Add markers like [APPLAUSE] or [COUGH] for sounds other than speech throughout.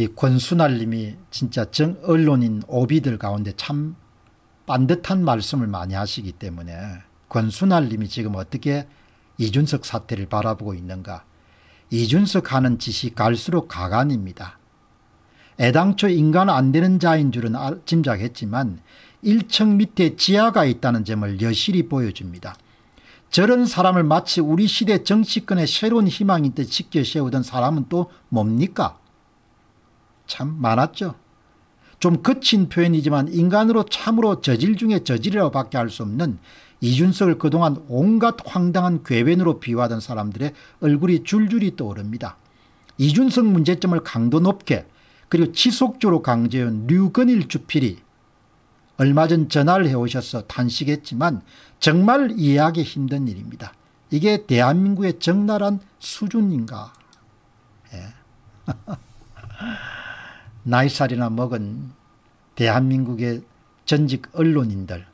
이 권순할님이 진짜 정 언론인 오비들 가운데 참 반듯한 말씀을 많이 하시기 때문에 권순할님이 지금 어떻게 이준석 사태를 바라보고 있는가. 이준석 하는 짓이 갈수록 가관입니다. 애당초 인간 안 되는 자인 줄은 짐작했지만 1층 밑에 지하가 있다는 점을 여실히 보여줍니다. 저런 사람을 마치 우리 시대 정치권의 새로운 희망인 듯 지켜 세우던 사람은 또 뭡니까? 참 많았죠. 좀 거친 표현이지만 인간으로 참으로 저질 중에 저질이라고 밖에 할 수 없는 이준석을 그동안 온갖 황당한 괴변으로 비유하던 사람들의 얼굴이 줄줄이 떠오릅니다. 이준석 문제점을 강도 높게 그리고 지속적으로 강제온 류건일 주필이 얼마 전 전화를 해오셔서 탄식했지만 정말 이해하기 힘든 일입니다. 이게 대한민국의 적나란 수준인가. 예. [LAUGHS] 나이살이나 먹은 대한민국의 전직 언론인들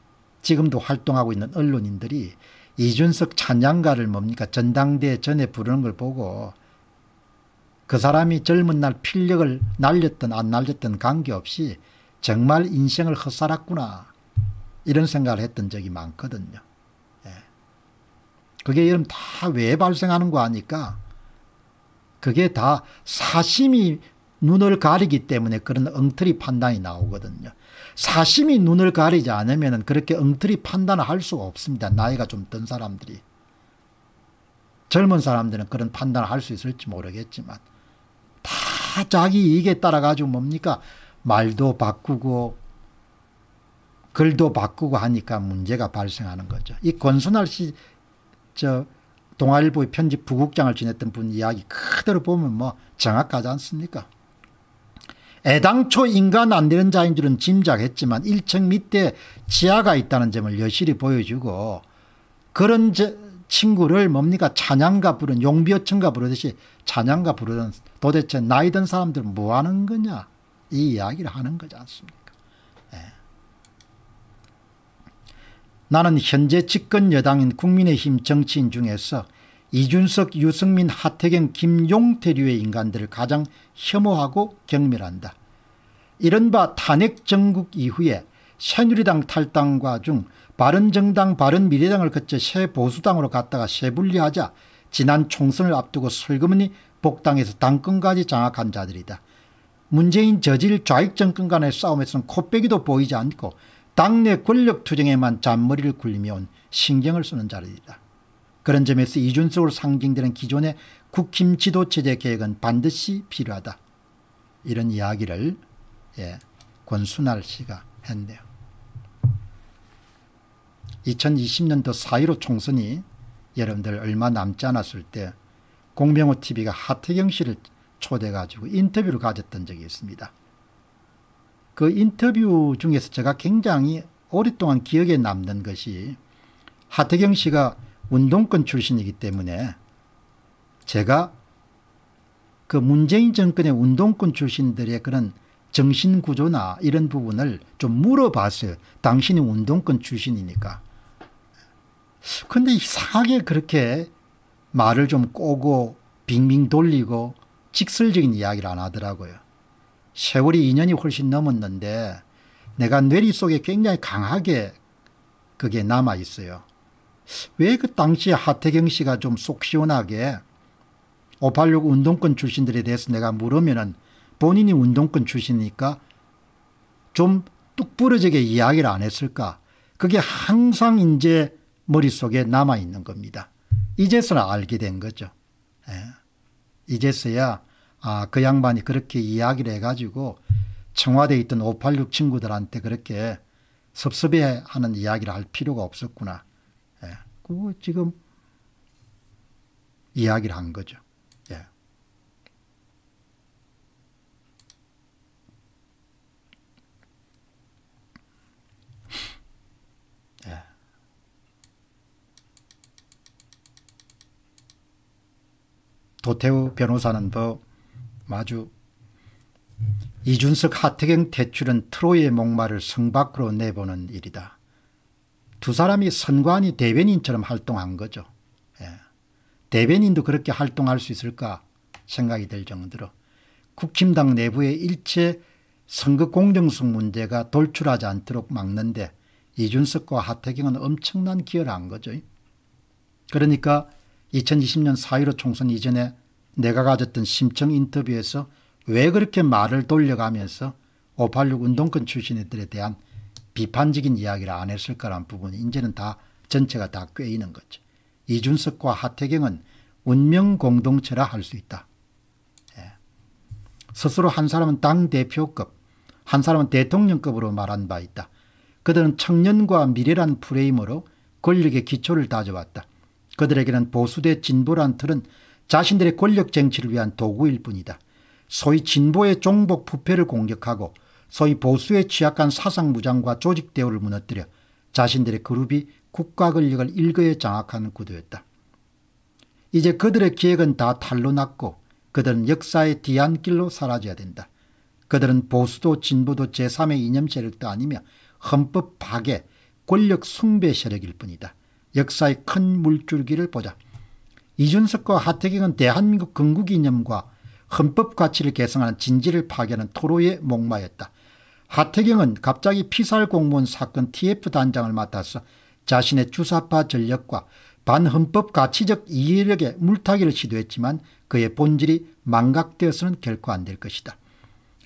지금도 활동하고 있는 언론인들이 이준석 찬양가를 뭡니까 전당대 전에 부르는 걸 보고 그 사람이 젊은 날 필력을 날렸든 안 날렸든 관계없이 정말 인생을 헛살았구나 이런 생각을 했던 적이 많거든요. 예. 그게 여러분 다 왜 발생하는 거 아니까 그게 다 사심이 눈을 가리기 때문에 그런 엉터리 판단이 나오거든요. 사심이 눈을 가리지 않으면 그렇게 엉터리 판단을 할 수가 없습니다. 나이가 좀 든 사람들이. 젊은 사람들은 그런 판단을 할 수 있을지 모르겠지만 다 자기 이익에 따라 가지고 뭡니까? 말도 바꾸고 글도 바꾸고 하니까 문제가 발생하는 거죠. 이 권순할 씨, 저, 동아일보의 편집 부국장을 지냈던 분 이야기 그대로 보면 뭐 정확하지 않습니까? 애당초 인간 안 되는 자인 줄은 짐작했지만 1층 밑에 지하가 있다는 점을 여실히 보여주고 그런 친구를 뭡니까 찬양가 부른 용비어천가 부르듯이 찬양가 부르는 도대체 나이든 사람들은 뭐 하는 거냐 이 이야기를 하는 거지 않습니까 예. 나는 현재 집권 여당인 국민의힘 정치인 중에서 이준석, 유승민, 하태경, 김용태류의 인간들을 가장 혐오하고 경멸한다. 이른바 탄핵 정국 이후에 새누리당 탈당과 중 바른정당, 바른미래당을 거쳐 새 보수당으로 갔다가 새 분리하자 지난 총선을 앞두고 설그머 복당에서 당권까지 장악한 자들이다. 문재인 저질 좌익 정권 간의 싸움에서는 코빼기도 보이지 않고 당내 권력 투쟁에만 잔머리를 굴리며 온 신경을 쓰는 자들이다. 그런 점에서 이준석으로 상징되는 기존의 국힘 지도체제 개혁은 반드시 필요하다. 이런 이야기를 예, 권순할 씨가 했네요. 2020년도 4.15 총선이 여러분들 얼마 남지 않았을 때공병호 TV가 하태경 씨를 초대가지고 해 인터뷰를 가졌던 적이 있습니다. 그 인터뷰 중에서 제가 굉장히 오랫동안 기억에 남는 것이 하태경 씨가 운동권 출신이기 때문에 제가 그 문재인 정권의 운동권 출신들의 그런 정신구조나 이런 부분을 좀 물어봤어요. 당신이 운동권 출신이니까. 그런데 이상하게 그렇게 말을 좀 꼬고 빙빙 돌리고 직설적인 이야기를 안 하더라고요. 세월이 2년이 훨씬 넘었는데 내가 뇌리 속에 굉장히 강하게 그게 남아 있어요. 왜그 당시에 하태경 씨가 좀 속 시원하게 586 운동권 출신들에 대해서 내가 물으면은 본인이 운동권 출신이니까 좀 뚝 부러지게 이야기를 안 했을까. 그게 항상 이제 머릿속에 남아있는 겁니다. 이제서야 알게 된 거죠. 예. 이제서야 아, 그 양반이 그렇게 이야기를 해가지고 청와대에 있던 586 친구들한테 그렇게 섭섭해하는 이야기를 할 필요가 없었구나. 갖고 지금 이야기를 한 거죠. 예. 예. 도태우 변호사는 더 뭐 마주 이준석 하태경 대출은 트로이의 목마를 성 밖으로 내보는 일이다. 두 사람이 선관위 대변인처럼 활동한 거죠. 예. 대변인도 그렇게 활동할 수 있을까 생각이 될 정도로 국힘당 내부의 일체 선거 공정성 문제가 돌출하지 않도록 막는데 이준석과 하태경은 엄청난 기여를 한 거죠. 그러니까 2020년 4.15 총선 이전에 내가 가졌던 심청 인터뷰에서 왜 그렇게 말을 돌려가면서 586 운동권 출신 들에 대한 비판적인 이야기를 안 했을 거란 부분이 이제는 다 전체가 다 꿰이는 거죠. 이준석과 하태경은 운명 공동체라 할 수 있다. 예. 스스로 한 사람은 당대표급, 한 사람은 대통령급으로 말한 바 있다. 그들은 청년과 미래란 프레임으로 권력의 기초를 다져왔다. 그들에게는 보수대 진보란 틀은 자신들의 권력 쟁취를 위한 도구일 뿐이다. 소위 진보의 종복 부패를 공격하고 소위 보수에 취약한 사상무장과 조직대우를 무너뜨려 자신들의 그룹이 국가 권력을 일거에 장악하는 구도였다. 이제 그들의 기획은 다 탈로 났고 그들은 역사의 뒤안길로 사라져야 된다. 그들은 보수도 진보도 제3의 이념 세력도 아니며 헌법 파괴, 권력 숭배 세력일 뿐이다. 역사의 큰 물줄기를 보자. 이준석과 하태경은 대한민국 건국 이념과 헌법 가치를 개성하는 진지를 파괴하는 토로의 목마였다. 하태경은 갑자기 피살 공무원 사건 TF단장을 맡아서 자신의 주사파 전력과 반헌법 가치적 이해력에 물타기를 시도했지만 그의 본질이 망각되어서는 결코 안 될 것이다.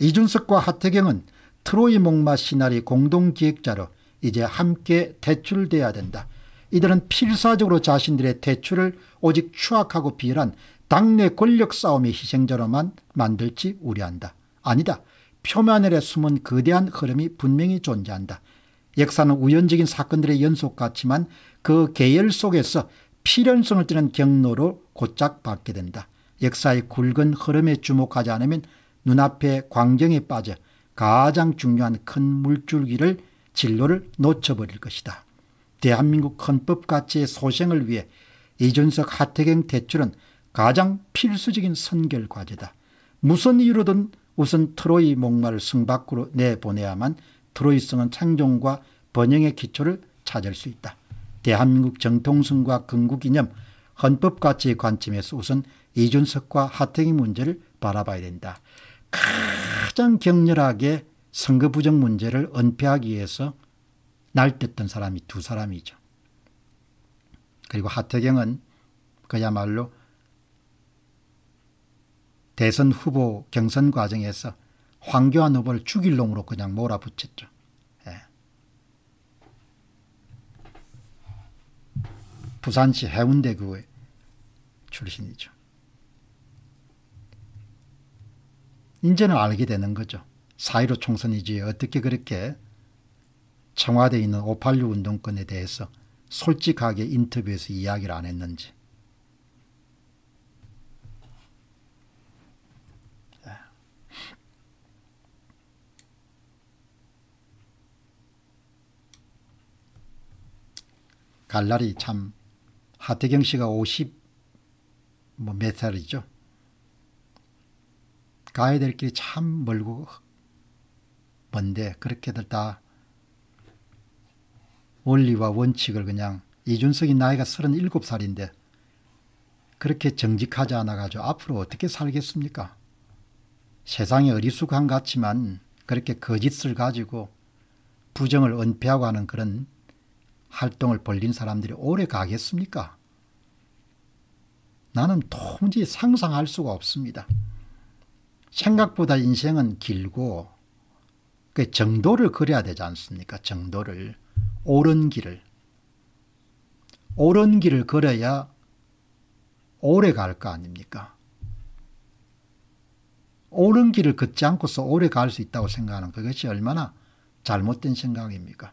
이준석과 하태경은 트로이 목마 시나리 공동 기획자로 이제 함께 퇴출돼야 된다. 이들은 필사적으로 자신들의 퇴출을 오직 추악하고 비열한 당내 권력 싸움의 희생자로만 만들지 우려한다. 아니다. 표면에 숨은 거대한 흐름이 분명히 존재한다. 역사는 우연적인 사건들의 연속 같지만 그 계열 속에서 필연성을 띠는 경로로 곧짝 받게 된다. 역사의 굵은 흐름에 주목하지 않으면 눈앞의 광경에 빠져 가장 중요한 큰 물줄기를 진로를 놓쳐버릴 것이다. 대한민국 헌법 가치의 소생을 위해 이준석 하태경 대출은 가장 필수적인 선결 과제다. 무슨 이유로든 우선 트로이 목마를 성 밖으로 내보내야만 트로이성은 창종과 번영의 기초를 찾을 수 있다. 대한민국 정통성과 건국이념 헌법 가치의 관점에서 우선 이준석과 하태경 문제를 바라봐야 된다. 가장 격렬하게 선거 부정 문제를 은폐하기 위해서 날뛰던 사람이 두 사람이죠. 그리고 하태경은 그야말로 대선 후보 경선 과정에서 황교안 후보를 죽일 놈으로 그냥 몰아붙였죠. 예. 부산시 해운대구의 출신이죠. 이제는 알게 되는 거죠. 4.15 총선이지 어떻게 그렇게 청와대에 있는 586 운동권에 대해서 솔직하게 인터뷰에서 이야기를 안 했는지. 갈 날이 참 하태경 씨가 50몇 뭐 살이죠. 가야 될 길이 참 멀고 먼데 그렇게들 다 원리와 원칙을 그냥 이준석이 나이가 37살인데 그렇게 정직하지 않아가지고 앞으로 어떻게 살겠습니까? 세상에 어리숙한 같지만 그렇게 거짓을 가지고 부정을 은폐하고 하는 그런 활동을 벌린 사람들이 오래 가겠습니까? 나는 도무지 상상할 수가 없습니다. 생각보다 인생은 길고 그 정도를 그려야 되지 않습니까? 정도를 옳은 길을 옳은 길을 걸어야 오래 갈 거 아닙니까? 옳은 길을 걷지 않고서 오래 갈 수 있다고 생각하는 그것이 얼마나 잘못된 생각입니까?